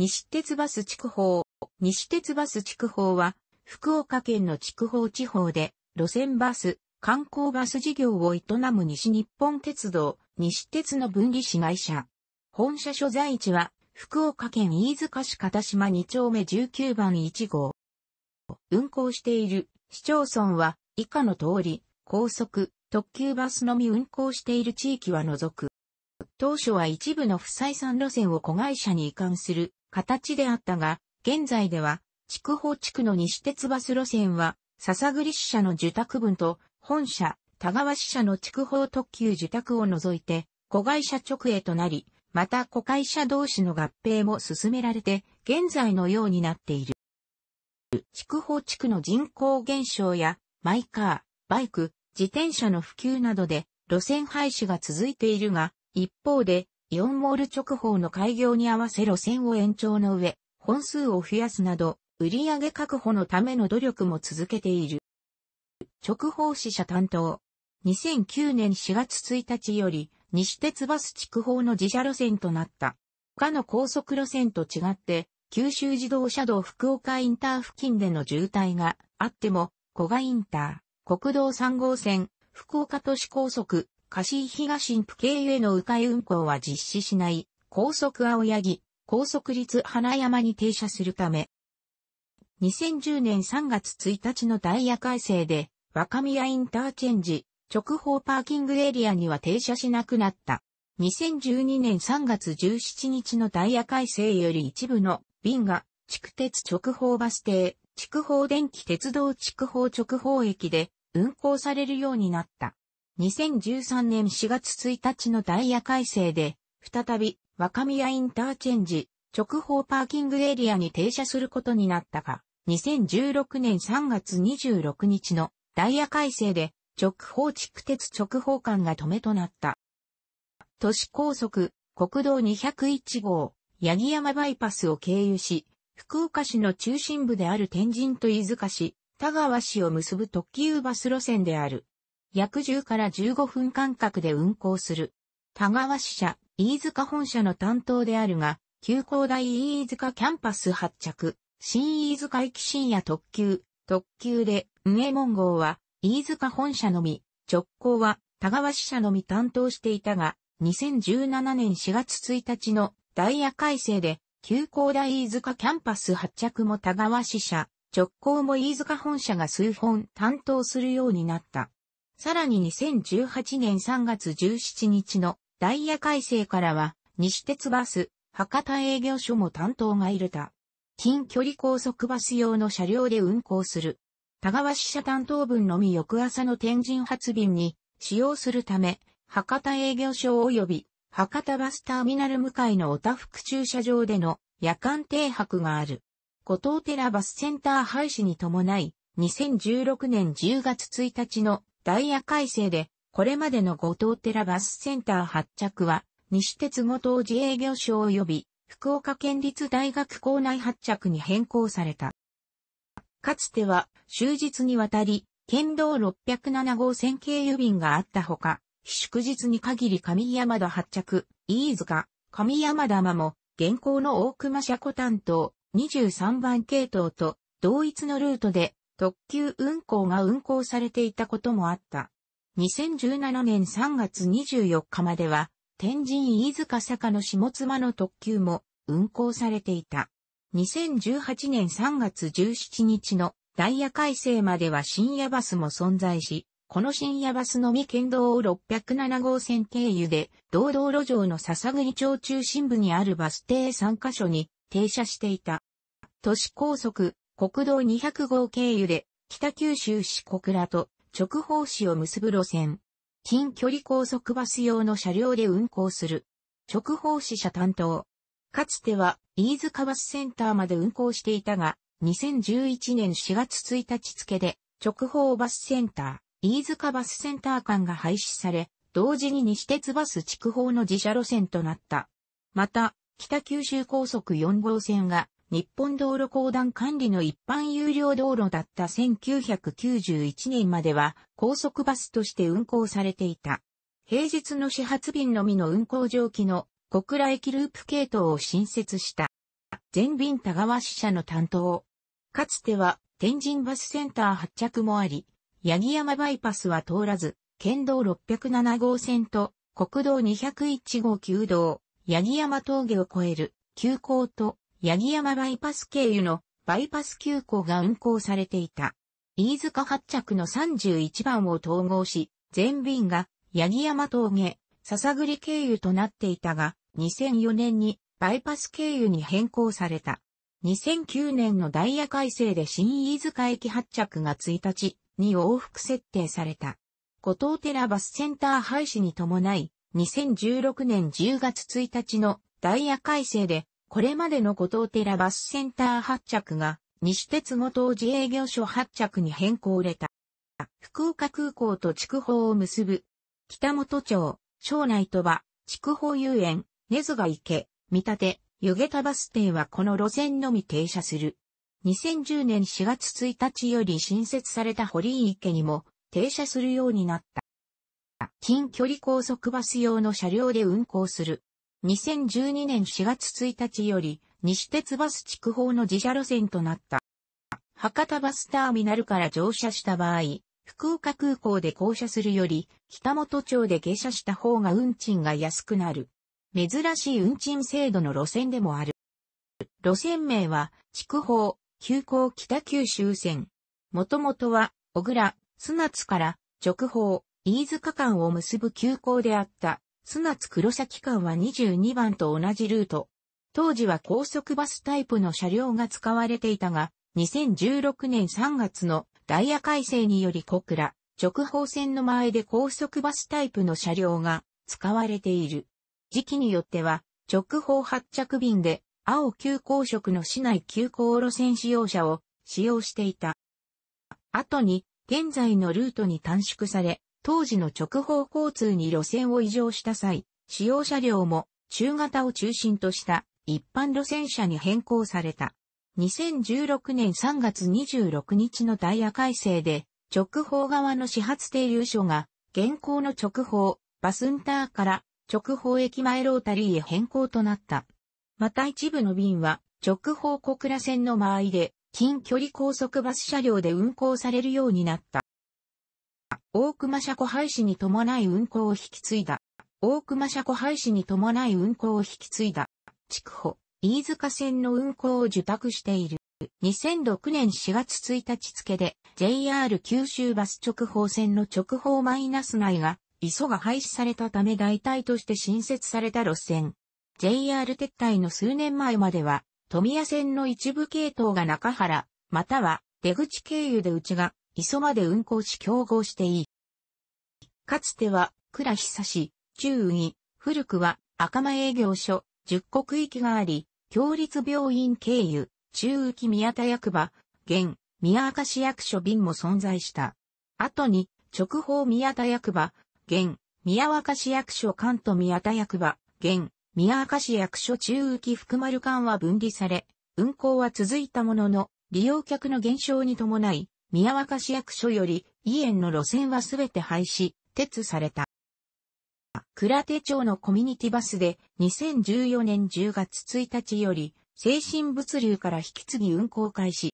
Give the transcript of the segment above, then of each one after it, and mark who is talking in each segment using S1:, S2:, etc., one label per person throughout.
S1: 西鉄バス筑豊。西鉄バス筑豊は、福岡県の筑豊地方で、路線バス、観光バス事業を営む西日本鉄道、西鉄の分離市会社。本社所在地は、福岡県飯塚市片島2丁目19番1号。運行している市町村は、以下の通り、高速、特急バスのみ運行している地域は除く。当初は一部の不採算路線を子会社に移管する形であったが、現在では、筑豊地区の西鉄バス路線は、笹栗支社の受託分と、本社、田川支社の筑豊特急受託を除いて、子会社直営となり、また子会社同士の合併も進められて、現在のようになっている。筑豊地区の人口減少や、マイカー、バイク、自転車の普及などで、路線廃止が続いているが、一方で、イオンモール直方の開業に合わせ路線を延長の上、本数を増やすなど、売上確保のための努力も続けている。直方支社担当。2009年4月1日より、西鉄バス区方の自社路線となった。他の高速路線と違って、九州自動車道福岡インター付近での渋滞があっても、古賀インター、国道3号線、福岡都市高速、シー東新府経由への迂回運行は実施しない、高速青柳、高速立花山に停車するため、2010年3月1日のダイヤ改正で、若宮インターチェンジ、直方パーキングエリアには停車しなくなった。2012年3月17日のダイヤ改正より一部の便が、地区鉄直方バス停、筑方電気鉄道筑方直方駅で運行されるようになった。2013年4月1日のダイヤ改正で、再び若宮インターチェンジ直方パーキングエリアに停車することになったが、2016年3月26日のダイヤ改正で直方地区鉄直方間が止めとなった。都市高速国道201号八木山バイパスを経由し、福岡市の中心部である天神と飯塚市、田川市を結ぶ特急バス路線である。約10から15分間隔で運行する。田川支社、飯塚本社の担当であるが、旧工大飯塚キャンパス発着、新飯塚駅深夜特急、特急で、運営門号は、飯塚本社のみ、直行は、田川支社のみ担当していたが、2017年4月1日のダイヤ改正で、旧工大飯塚キャンパス発着も田川支社、直行も飯塚本社が数本担当するようになった。さらに2018年3月17日のダイヤ改正からは、西鉄バス、博多営業所も担当がいるた。近距離高速バス用の車両で運行する。田川支社担当分のみ翌朝の天神発便に使用するため、博多営業所及び博多バスターミナル向かいのおたふく駐車場での夜間停泊がある。古藤寺バスセンター廃止に伴い、2016年10月1日のダイヤ改正で、これまでの五島寺バスセンター発着は、西鉄五島自営業所及び、福岡県立大学校内発着に変更された。かつては、終日にわたり、県道607号線経由便があったほか、祝日に限り上山田発着、飯塚、上山田間も、現行の大熊車庫担当、23番系統と、同一のルートで、特急運行が運行されていたこともあった。2017年3月24日までは、天神飯塚坂の下妻の特急も運行されていた。2018年3月17日のダイヤ改正までは深夜バスも存在し、この深夜バスのみ県道607号線経由で、道道路上の笹栗町中心部にあるバス停3カ所に停車していた。都市高速、国道200号経由で、北九州市小倉と直方市を結ぶ路線。近距離高速バス用の車両で運行する。直方市社担当。かつては、飯塚バスセンターまで運行していたが、2011年4月1日付で、直方バスセンター、飯塚バスセンター間が廃止され、同時に西鉄バス筑豊の自社路線となった。また、北九州高速4号線が日本道路公団管理の一般有料道路だった1991年までは高速バスとして運行されていた。平日の始発便のみの運行蒸気の小倉駅ループ系統を新設した。全便田川支社の担当。かつては天神バスセンター発着もあり、八木山バイパスは通らず、県道607号線と国道201号旧道、八木山峠を越える、急行と八木山バイパス経由のバイパス急行が運行されていた。飯塚発着の31番を統合し、全便が八木山峠、笹栗経由となっていたが、2004年にバイパス経由に変更された。2009年のダイヤ改正で新飯塚駅発着が1日に往復設定された。後藤寺バスセンター廃止に伴い、2016年10月1日のダイヤ改正でこれまでの五島寺バスセンター発着が、西鉄五島自営業所発着に変更れた。福岡空港と筑豊を結ぶ、北本町、庄内とは、筑豊遊園、根津が池、見立て、湯げたバス停はこの路線のみ停車する。2010年4月1日より新設された堀井池にも停車するようになった。近距離高速バス用の車両で運行する。2012年4月1日より、西鉄バス区法の自社路線となった。博多バスターミナルから乗車した場合、福岡空港で降車するより、北本町で下車した方が運賃が安くなる。珍しい運賃制度の路線でもある。路線名は、区法、急行北九州線。もともとは、小倉、砂津から、直方、飯塚間を結ぶ急行であった。砂津黒崎間は22番と同じルート。当時は高速バスタイプの車両が使われていたが、2016年3月のダイヤ改正により小倉、直方線の前で高速バスタイプの車両が使われている。時期によっては、直方発着便で青急行色の市内急行路線使用者を使用していた。後に、現在のルートに短縮され、当時の直方交通に路線を移乗した際、使用車両も中型を中心とした一般路線車に変更された。2016年3月26日のダイヤ改正で、直方側の始発停留所が、現行の直方、バスンターから直方駅前ロータリーへ変更となった。また一部の便は、直方小倉線の間合いで、近距離高速バス車両で運行されるようになった。大熊車庫廃止に伴い運行を引き継いだ。大熊車庫廃止に伴い運行を引き継いだ。筑穂、飯塚線の運行を受託している。2006年4月1日付で JR 九州バス直方線の直方マイナス内が磯が廃止されたため代替として新設された路線。JR 撤退の数年前までは、富谷線の一部系統が中原、または出口経由で内が磯まで運行し競合していい。かつては、倉久市、中医、古くは赤間営業所、10国域があり、共立病院経由、中域宮田役場、現、宮明市役所便も存在した。後に、直方宮田役場、現、宮若市役所関東宮田役場、現、宮明市役所中域福丸館は分離され、運行は続いたものの、利用客の減少に伴い、宮若市役所より、伊園の路線はすべて廃止、撤された。倉手町のコミュニティバスで2014年10月1日より精神物流から引き継ぎ運行開始。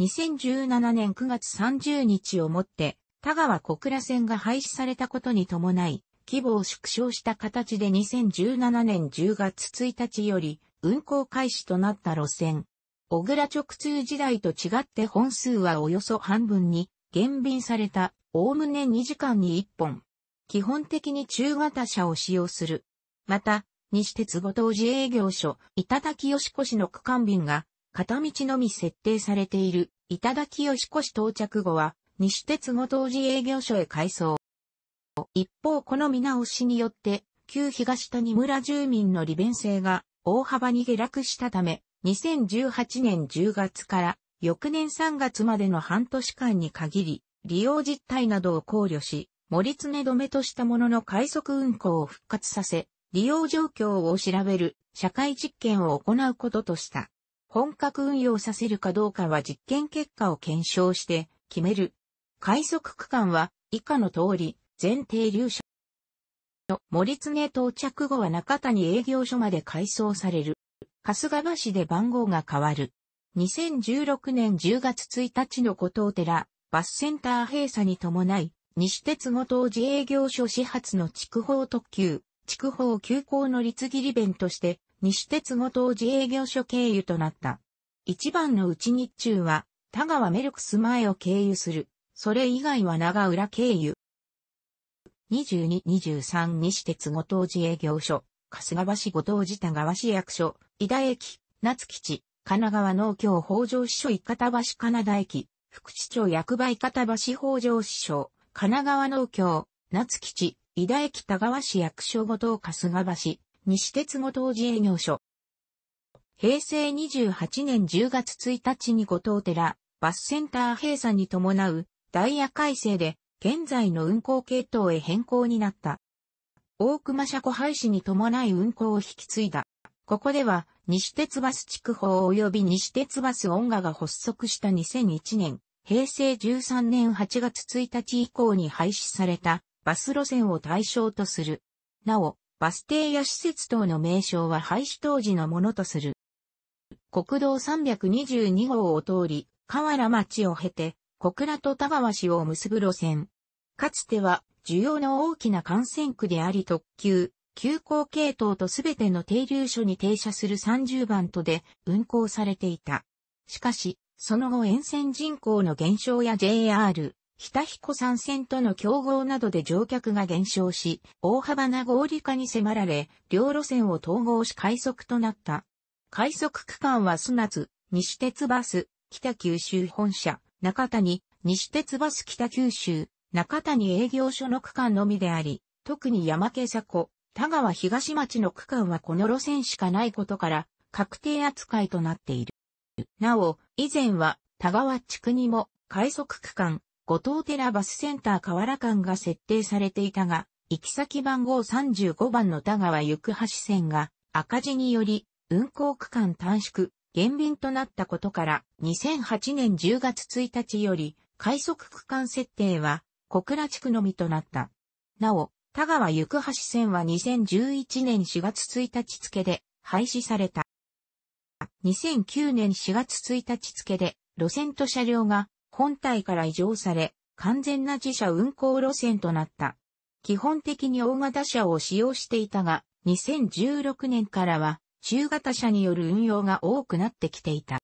S1: 2017年9月30日をもって田川小倉線が廃止されたことに伴い規模を縮小した形で2017年10月1日より運行開始となった路線小倉直通時代と違って本数はおよそ半分に減便された、おおむね2時間に1本。基本的に中型車を使用する。また、西鉄後藤自営業所、頂吉越の区間便が、片道のみ設定されている、頂吉越到着後は、西鉄後藤自営業所へ改装。一方この見直しによって、旧東谷村住民の利便性が大幅に下落したため、2018年10月から翌年3月までの半年間に限り、利用実態などを考慮し、森常止めとしたものの快速運行を復活させ、利用状況を調べる社会実験を行うこととした。本格運用させるかどうかは実験結果を検証して決める。快速区間は以下の通り、前停留所。森常到着後は中谷営業所まで改装される。春日橋で番号が変わる。2016年10月1日の古藤寺、バスセンター閉鎖に伴い、西鉄後藤自営業所始発の筑豊特急、筑豊急行の立儀利弁として、西鉄後藤自営業所経由となった。一番のうち日中は、田川メルクス前を経由する。それ以外は長浦経由。22-23西鉄後藤自営業所、春日橋後藤寺田川市役所、伊田駅、夏吉、神奈川農協北条支所伊方橋金田駅、副市町役場伊方橋北条支所、神奈川農協、夏吉、伊田駅田川市役所後藤春日橋、西鉄後藤寺営業所。平成28年10月1日に後藤寺、バスセンター閉鎖に伴うダイヤ改正で現在の運行系統へ変更になった。大熊車庫廃止に伴い運行を引き継いだ。ここでは、西鉄バス区法及び西鉄バス音楽が発足した2001年、平成13年8月1日以降に廃止されたバス路線を対象とする。なお、バス停や施設等の名称は廃止当時のものとする。国道322号を通り、河原町を経て、小倉と田川市を結ぶ路線。かつては、需要の大きな幹線区であり特急、急行系統とすべての停留所に停車する30番とで運行されていた。しかし、その後沿線人口の減少や JR、日田彦山線との競合などで乗客が減少し、大幅な合理化に迫られ、両路線を統合し快速となった。快速区間は須津、西鉄バス、北九州本社、中谷、西鉄バス北九州、中谷営業所の区間のみであり、特に山毛車庫、田川東町の区間はこの路線しかないことから、確定扱いとなっている。なお、以前は田川地区にも快速区間、五島寺バスセンター河原間が設定されていたが、行き先番号35番の田川行橋線が赤字により運行区間短縮、減便となったことから2008年10月1日より快速区間設定は小倉地区のみとなった。なお、田川行橋線は2011年4月1日付で廃止された。2009年4月1日付で路線と車両が本体から移譲され、完全な自社運行路線となった。基本的に大型車を使用していたが、2016年からは中型車による運用が多くなってきていた。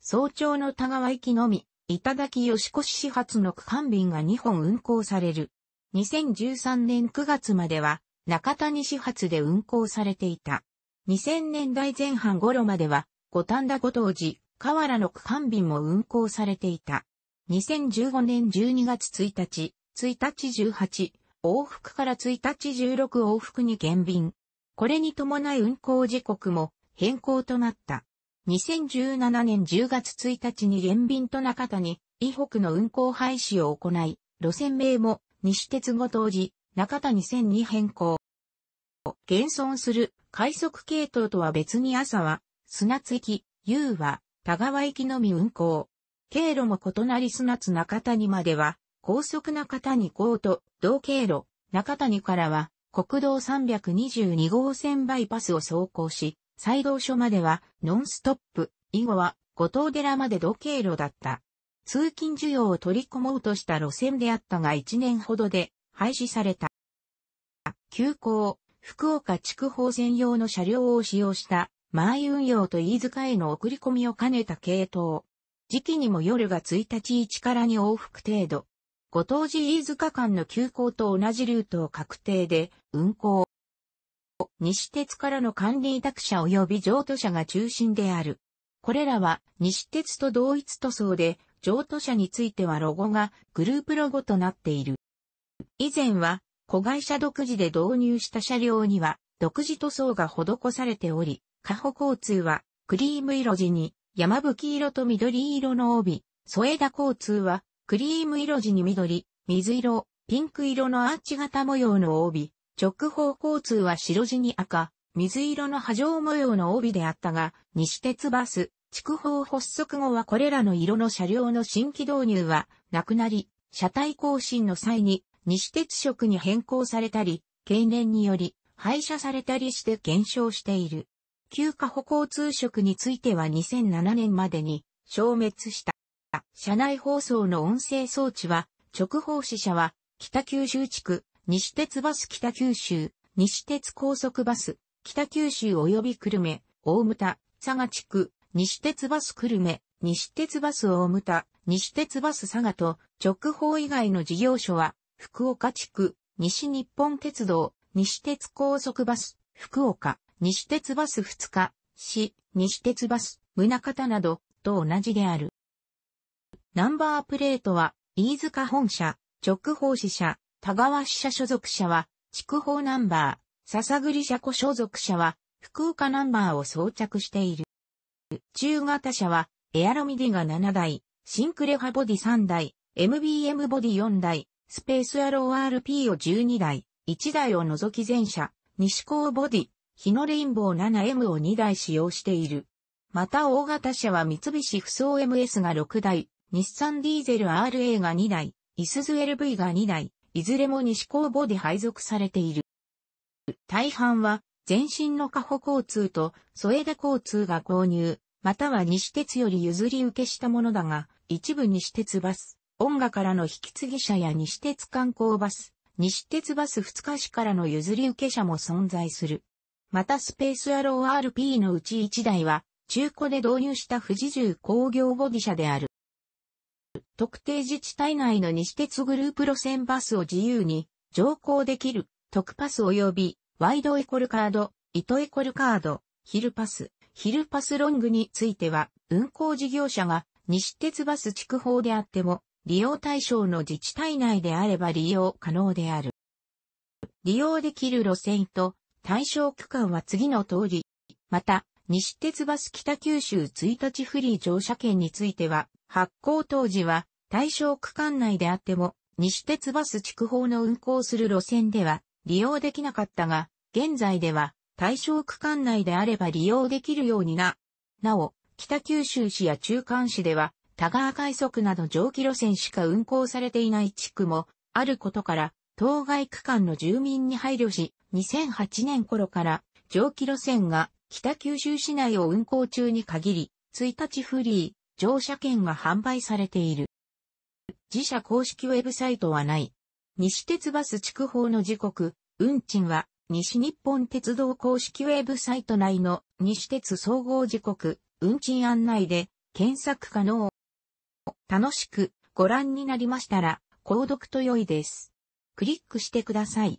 S1: 早朝の田川行きのみ、頂き吉越始発の区間便が2本運行される。2013年9月までは中谷始発で運行されていた。2000年代前半頃までは五反田五当時、河原の区間便も運行されていた。2015年12月1日、1日18、往復から1日16往復に減便。これに伴い運行時刻も変更となった。2017年10月1日に減便と中谷、以北の運行廃止を行い、路線名も西鉄後当時、中谷線に変更。現存する快速系統とは別に朝は、砂津駅、夕は、田川駅のみ運行。経路も異なり砂津中谷までは、高速中谷港と同経路、中谷からは、国道322号線バイパスを走行し、西道所までは、ノンストップ、以後は、五島寺まで同経路だった。通勤需要を取り込もうとした路線であったが1年ほどで廃止された。急行、福岡筑豊専用の車両を使用した前運用と飯塚への送り込みを兼ねた系統。時期にも夜が1日1から2往復程度。ご当地飯塚間の急行と同じルートを確定で運行。西鉄からの管理委託者及び譲渡者が中心である。これらは西鉄と同一塗装で譲渡者についてはロゴがグループロゴとなっている。以前は、子会社独自で導入した車両には、独自塗装が施されており、過保交通は、クリーム色地に、山吹色と緑色の帯、添田交通は、クリーム色地に緑、水色、ピンク色のアーチ型模様の帯、直方交通は白地に赤、水色の波状模様の帯であったが、西鉄バス、筑豊発足後はこれらの色の車両の新規導入はなくなり、車体更新の際に西鉄色に変更されたり、経年により廃車されたりして減少している。旧過歩交通色については2007年までに消滅した。車内放送の音声装置は、直報死者は、北九州地区、西鉄バス北九州、西鉄高速バス、北九州及び久留米、大牟田、佐賀地区、西鉄バス久留米、西鉄バス大牟田、西鉄バス佐賀と直方以外の事業所は、福岡地区、西日本鉄道、西鉄高速バス、福岡、西鉄バス二日、市、西鉄バス、宗方など、と同じである。ナンバープレートは、飯塚本社、直方支社、田川支社所属者は、筑豊ナンバー、笹栗車庫所属者は、福岡ナンバーを装着している。中型車は、エアロミディが7台、シンクレハボディ3台、MBM ボディ4台、スペースアロー r p を12台、1台を除き全車、西高ボディ、日のレインボー 7M を2台使用している。また大型車は三菱不走 MS が6台、日産ディーゼル RA が2台、イスズ LV が2台、いずれも西高ボディ配属されている。大半は前身の加保交通と添田交通が購入、または西鉄より譲り受けしたものだが、一部西鉄バス、音楽からの引き継ぎ車や西鉄観光バス、西鉄バス二日市からの譲り受け車も存在する。またスペースアロー RP のうち一台は、中古で導入した富士重工業ボディ車である。特定自治体内の西鉄グループ路線バスを自由に乗降できる特パス及びワイドイコルカード、糸イコルカード、ヒルパス、ヒルパスロングについては、運行事業者が西鉄バス区法であっても、利用対象の自治体内であれば利用可能である。利用できる路線と対象区間は次の通り。また、西鉄バス北九州1日フリー乗車券については、発行当時は対象区間内であっても、西鉄バス区法の運行する路線では、利用できなかったが、現在では対象区間内であれば利用できるようにな。なお、北九州市や中間市では、田川快速など蒸気路線しか運行されていない地区もあることから、当該区間の住民に配慮し、2008年頃から蒸気路線が北九州市内を運行中に限り、1日フリー、乗車券が販売されている。自社公式ウェブサイトはない。西鉄バス筑豊の時刻、運賃は、西日本鉄道公式ウェブサイト内の西鉄総合時刻、運賃案内で検索可能。楽しくご覧になりましたら、購読と良いです。クリックしてください。